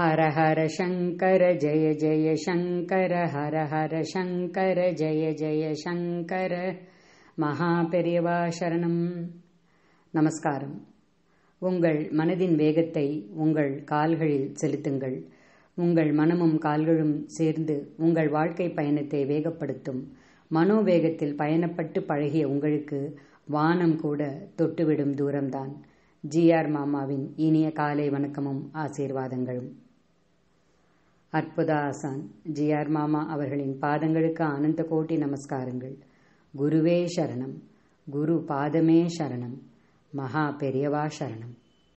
ஹர சங்கர ஜய ஜய சங்கர ஹர ஹர சங்கர ஜய ஜய சங்கர மகா பெரியவா சரணம் நமஸ்காரம் உங்கள் மனதின் வேகத்தை உங்கள் கால்களில் செலுத்துங்கள் உங்கள் மனமும் கால்களும் சேர்ந்து உங்கள் வாழ்க்கை பயணத்தை வேகப்படுத்தும் மனோவேகத்தில் பயணப்பட்டு பழகிய உங்களுக்கு வானம் கூட தொட்டுவிடும் தூரம்தான் ஜிஆர் மாமாவின் இனிய காலை வணக்கமும் ஆசீர்வாதங்களும் அற்புதா ஆசான் ஜி ஆர் மாமா அவர்களின் பாதங்களுக்கு ஆனந்த கோட்டி நமஸ்காரங்கள் குருவே சரணம் குரு பாதமே சரணம் மகா பெரியவா சரணம்